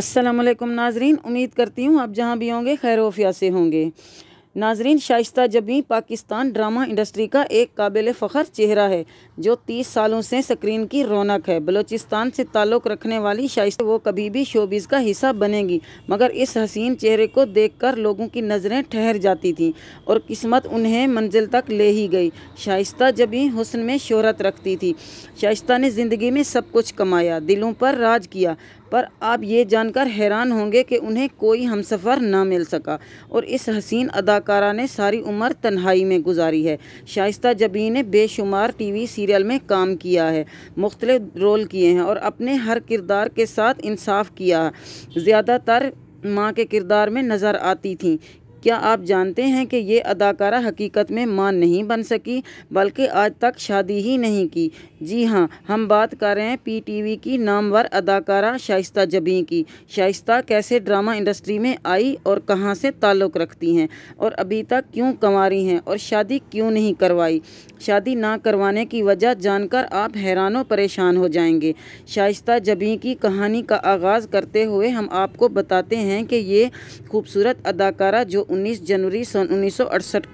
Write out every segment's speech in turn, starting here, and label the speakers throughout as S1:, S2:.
S1: असलम नाजरीन उम्मीद करती हूँ आप जहाँ भी होंगे खैर वफिया से होंगे नाजरीन शाइस्ता जबी पाकिस्तान ड्रामा इंडस्ट्री का एक काबिल फ़खर चेहरा है जो तीस सालों से स्क्रीन की रौनक है बलोचिस्तान से ताल्लुक़ रखने वाली शाइस्ता वो कभी भी शोबिज़ का हिस्सा बनेगी मगर इस हसीन चेहरे को देखकर लोगों की नज़रें ठहर जाती थीं और किस्मत उन्हें मंजिल तक ले ही गई शाइस्ता जबी हुसन में शहरत रखती थी शाइस्ता ने ज़िंदगी में सब कुछ कमाया दिलों पर राज किया पर आप ये जानकर हैरान होंगे कि उन्हें कोई हमसफ़र ना मिल सका और इस हसीन अदाकारा ने सारी उम्र तन्हाई में गुजारी है शाइस्ता जबी ने बेशुमार टीवी सीरियल में काम किया है मुख्तलि रोल किए हैं और अपने हर किरदार के साथ इंसाफ किया ज़्यादातर माँ के किरदार में नज़र आती थीं क्या आप जानते हैं कि ये अदाकारा हकीकत में मां नहीं बन सकी बल्कि आज तक शादी ही नहीं की जी हाँ हम बात कर रहे हैं पीटीवी की नामवर अदाकारा शाइस्ता जबी की शाइस्ता कैसे ड्रामा इंडस्ट्री में आई और कहाँ से ताल्लुक़ रखती हैं और अभी तक क्यों कंवारी हैं और शादी क्यों नहीं करवाई शादी ना करवाने की वजह जानकर आप हैरानों परेशान हो जाएंगे शाइस्ता जबी की कहानी का आगाज़ करते हुए हम आपको बताते हैं कि ये खूबसूरत अदाकारा जो 19 जनवरी सन उन्नीस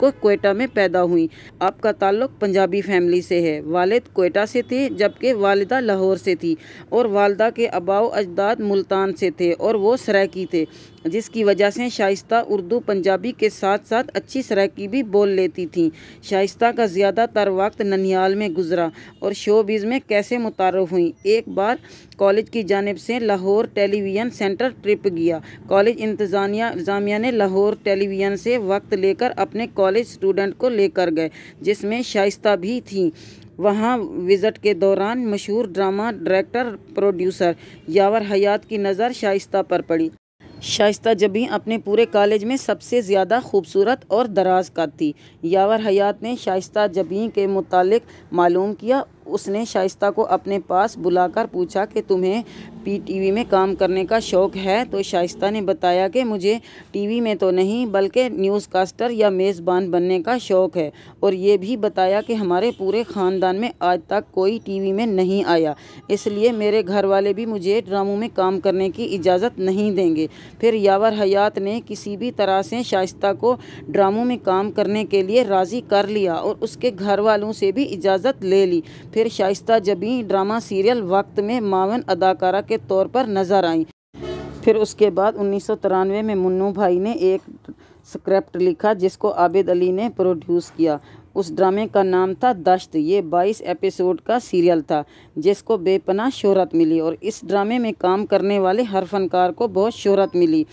S1: को कोयटा में पैदा हुई आपका ताल्लुक पंजाबी फैमिली से है वालिद कोयटा से थे जबकि वालदा लाहौर से थी और वालदा के अबाव अजदाद मुल्तान से थे और वो सराकी थे जिसकी वजह से शाइस्ता उर्दू पंजाबी के साथ साथ अच्छी सराकी भी बोल लेती थी शाइस्ता का ज़्यादातर वक्त ननिहाल में गुजरा और शोबीज में कैसे मुतारफ़ हुई एक बार कॉलेज की जानब से लाहौर टेलीविज़न सेंटर ट्रिप गया कॉलेज इंतज़ामिया जामिया ने लाहौर टेलीविज़न से वक्त लेकर अपने कॉलेज स्टूडेंट को लेकर गए जिसमें शाइस्ता भी थी वहाँ विज़िट के दौरान मशहूर drama director producer Yawar Hayat की नज़र शाइस्ता पर पड़ी शाइस्ता जबी अपने पूरे कॉलेज में सबसे ज़्यादा खूबसूरत और दराज का थी यावर हयात ने शाइस्ता जबी के मुतालिक मालूम किया उसने शाइस्ता को अपने पास बुलाकर पूछा कि तुम्हें पीटीवी में काम करने का शौक़ है तो शाइस्ता ने बताया कि मुझे टीवी में तो नहीं बल्कि न्यूज़कास्टर या मेज़बान बनने का शौक़ है और ये भी बताया कि हमारे पूरे ख़ानदान में आज तक कोई टीवी में नहीं आया इसलिए मेरे घर वाले भी मुझे ड्रामों में काम करने की इजाज़त नहीं देंगे फिर यावर हयात ने किसी भी तरह से शाइस्ता को ड्रामों में काम करने के लिए राज़ी कर लिया और उसके घर वालों से भी इजाज़त ले ली फिर शाइस्ता जबी ड्रामा सीरियल वक्त में मावन अदाकारा के तौर पर नज़र आईं फिर उसके बाद उन्नीस में मुन्नू भाई ने एक स्क्रिप्ट लिखा जिसको आबिद अली ने प्रोड्यूस किया उस ड्रामे का नाम था दश्त ये 22 एपिसोड का सीरियल था जिसको बेपना शोहरत मिली और इस ड्रामे में काम करने वाले हर फनकार को बहुत शोहरत मिली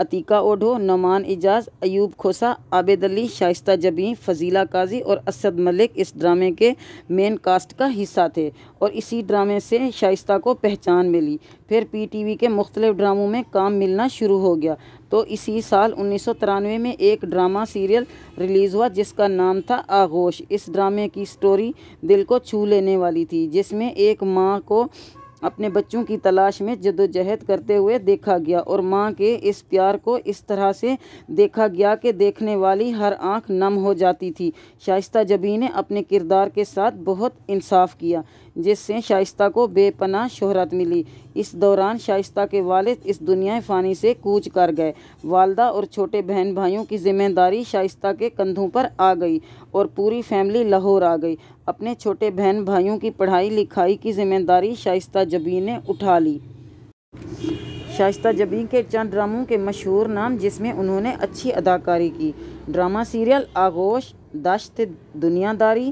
S1: अतीका ओढ़ो नमान एजाज अयूब खोसा आबेद अली शाइस्त जबी फजीला काजी और असद मलिक इस ड्रामे के मेन कास्ट का हिस्सा थे और इसी ड्रामे से शाइस्त को पहचान मिली फिर पीटीवी के मुख्तलिफ ड्रामों में काम मिलना शुरू हो गया तो इसी साल उन्नीस में एक ड्रामा सीरियल रिलीज़ हुआ जिसका नाम था आगोश इस ड्रामे की स्टोरी दिल को छू लेने वाली थी जिसमें एक माँ को अपने बच्चों की तलाश में जदोजहद करते हुए देखा गया और माँ के इस प्यार को इस तरह से देखा गया कि देखने वाली हर आंख नम हो जाती थी शाइस्ता जबी ने अपने किरदार के साथ बहुत इंसाफ किया जिससे शाइस्ता को बेपनाह शोहरत मिली इस दौरान शाइस्ता के वालिद इस दुनिया फ़ानी से कूच कर गए वालदा और छोटे बहन भाइयों की जिम्मेदारी शाइस्ता के कंधों पर आ गई और पूरी फैमिली लाहौर आ गई अपने छोटे बहन भाइयों की पढ़ाई लिखाई की जिम्मेदारी शाइस्ता जबी ने उठा ली शाइस्ता जबी के चंद ड्रामों के मशहूर नाम जिसमें उन्होंने अच्छी अदाकारी की ड्रामा सीरियल आगोश दाश्त दुनियादारी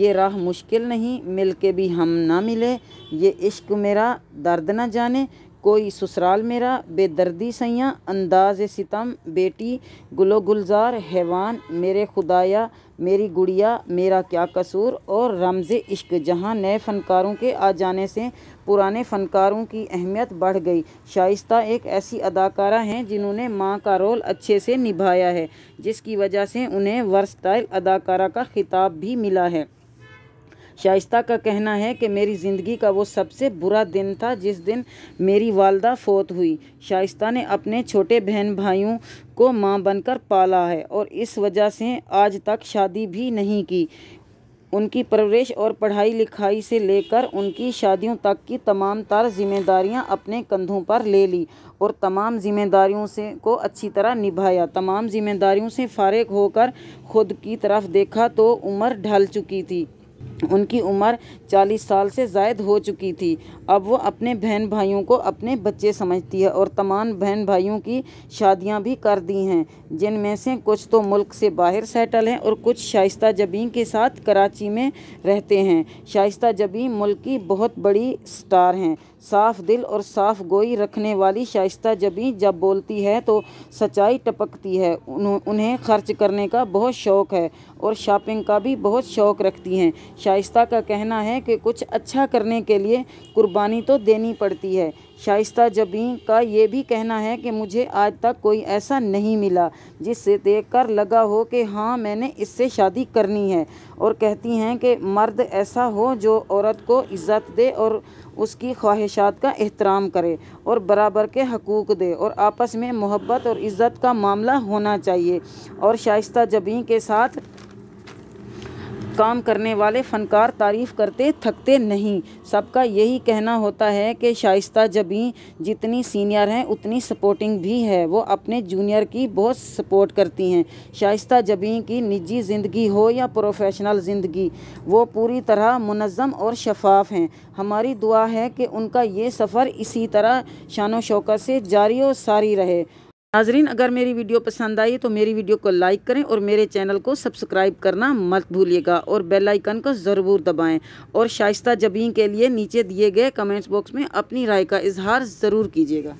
S1: ये राह मुश्किल नहीं मिल के भी हम ना मिले ये इश्क मेरा दर्द ना जाने कोई ससुराल मेरा बेदर्दी सैयाँ अंदाज सितम बेटी गुलो गुलजार हैवान मेरे खुदाया मेरी गुड़िया मेरा क्या कसूर और रमज़ इश्क जहाँ नए फ़नकारों के आ जाने से पुराने फ़नकारों की अहमियत बढ़ गई शाइस्त एक ऐसी अदाकारा हैं जिन्होंने माँ का रोल अच्छे से निभाया है जिसकी वजह से उन्हें वर्सटाइल अदाकारा का खिताब भी मिला है शाइस्ता का कहना है कि मेरी ज़िंदगी का वो सबसे बुरा दिन था जिस दिन मेरी वालदा फोत हुई शाइस्ता ने अपने छोटे बहन भाइयों को माँ बनकर पाला है और इस वजह से आज तक शादी भी नहीं की उनकी परवरिश और पढ़ाई लिखाई से लेकर उनकी शादियों तक की तमाम तर जिम्मेदारियां अपने कंधों पर ले ली और तमाम जिम्मेदारियों से को अच्छी तरह निभाया तमाम जिम्मेदारियों से फारग होकर खुद की तरफ देखा तो उम्र ढल चुकी थी उनकी उम्र 40 साल से जायद हो चुकी थी अब वो अपने बहन भाइयों को अपने बच्चे समझती है और तमाम बहन भाइयों की शादियां भी कर दी हैं जिनमें से कुछ तो मुल्क से बाहर सेटल हैं और कुछ शाइस्ता जबीन के साथ कराची में रहते हैं शाइस्ता जबीन मुल्क की बहुत बड़ी स्टार हैं साफ दिल और साफ गोई रखने वाली शाइस्ता जबी जब बोलती है तो सच्चाई टपकती है उन्हें खर्च करने का बहुत शौक़ है और शॉपिंग का भी बहुत शौक़ रखती हैं शाइस्ता का कहना है कि कुछ अच्छा करने के लिए कुर्बानी तो देनी पड़ती है शाइस्त जबी का ये भी कहना है कि मुझे आज तक कोई ऐसा नहीं मिला जिससे देखकर लगा हो कि हाँ मैंने इससे शादी करनी है और कहती हैं कि मर्द ऐसा हो जो औरत को इज़्ज़त दे और उसकी ख्वाहिशात का एहतराम करे और बराबर के हकूक़ दे और आपस में मोहब्बत और इज़्ज़त का मामला होना चाहिए और शाइस्त जबी के साथ काम करने वाले फ़नकार तारीफ़ करते थकते नहीं सबका यही कहना होता है कि शाइस्त जबी जितनी सीनियर हैं उतनी सपोर्टिंग भी है वो अपने जूनियर की बहुत सपोर्ट करती हैं शाइस्त जबी की निजी ज़िंदगी हो या प्रोफेशनल ज़िंदगी वो पूरी तरह मुनज़म और शफाफ हैं हमारी दुआ है कि उनका ये सफ़र इसी तरह शान शौकत से जारी और सारी रहे नाजरीन अगर मेरी वीडियो पसंद आई तो मेरी वीडियो को लाइक करें और मेरे चैनल को सब्सक्राइब करना मत भूलिएगा और बेल आइकन को ज़रूर दबाएं और शाइस्ता जबीन के लिए नीचे दिए गए कमेंट्स बॉक्स में अपनी राय का इजहार ज़रूर कीजिएगा